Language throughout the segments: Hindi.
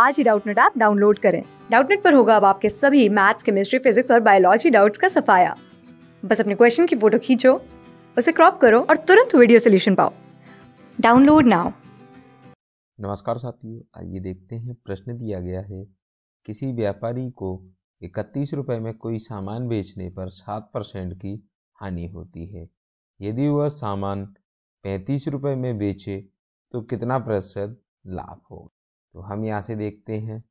आज ही डाउटनेट ऐप डाउनलोड करें डाउटनेट पर होगा अब आपके सभी मैथ्स केमिस्ट्री फिजिक्स और बायोलॉजी डाउट्स का सफाया बस अपने क्वेश्चन की फोटो खींचो उसे क्रॉप करो और तुरंत वीडियो सोल्यूशन पाओ डाउनलोड नाउ नमस्कार साथियों आइए देखते हैं प्रश्न दिया गया है किसी व्यापारी को इकतीस रुपये में कोई सामान बेचने पर सात परसेंट की हानि होती है यदि वह सामान पैंतीस रुपये में बेचे तो कितना प्रतिशत लाभ होगा हम यहाँ से देखते हैं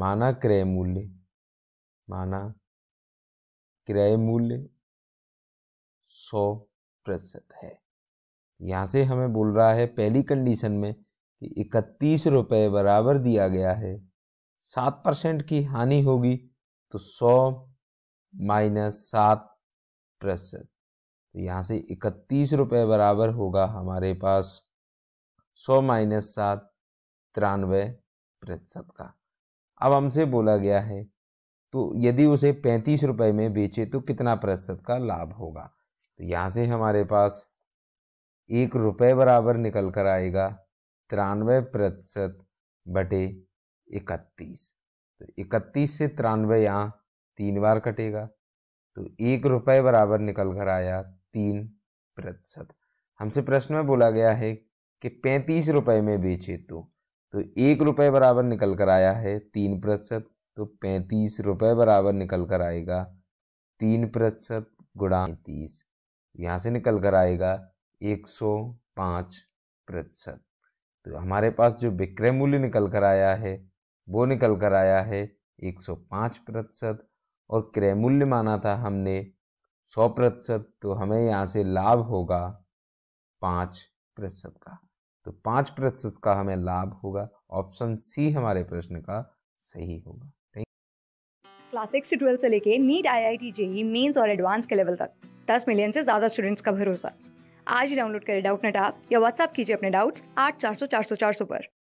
माना क्रय मूल्य माना क्रय मूल्य सौ प्रतिशत है यहाँ से हमें बोल रहा है पहली कंडीशन में कि इकतीस रुपये बराबर दिया गया है सात परसेंट की हानि होगी तो सौ माइनस सात प्रतिशत तो यहाँ से इकतीस रुपये बराबर होगा हमारे पास सौ माइनस सात तिरानवे प्रतिशत का अब हमसे बोला गया है तो यदि उसे पैंतीस रुपए में बेचे तो कितना प्रतिशत का लाभ होगा तो यहाँ से हमारे पास एक रुपये बराबर निकल कर आएगा तिरानवे प्रतिशत बटे इकतीस तो इकतीस से तिरानवे यहाँ तीन बार कटेगा तो एक रुपये बराबर निकल कर आया तीन प्रतिशत हमसे प्रश्न में बोला गया है कि पैंतीस रुपये में बेचे तो तो एक रुपये बराबर निकल कर आया है तीन प्रतिशत तो पैंतीस रुपये बराबर निकल कर आएगा तीन प्रतिशत गुणा पैंतीस यहाँ से निकल कर आएगा एक सौ पाँच प्रतिशत तो हमारे पास जो विक्रय मूल्य निकल कर आया है वो निकल कर आया है एक सौ पाँच प्रतिशत और क्रय मूल्य माना था हमने सौ प्रतिशत तो हमें यहाँ से लाभ होगा पाँच प्रतिशत का तो पाँच प्रतिशत का हमें लाभ होगा ऑप्शन सी हमारे प्रश्न का सही होगा क्लास सिक्स से ट्वेल्थ से लेके NEET I I T JEE Mains और एडवांस के लेवल तक दस मिलियन से ज़्यादा स्टूडेंट्स का भरोसा आज ही डाउनलोड करें डाउट नेट आप या व्हाट्सअप कीजिए अपने डाउट्स आठ चार सौ चार सौ चार सौ पर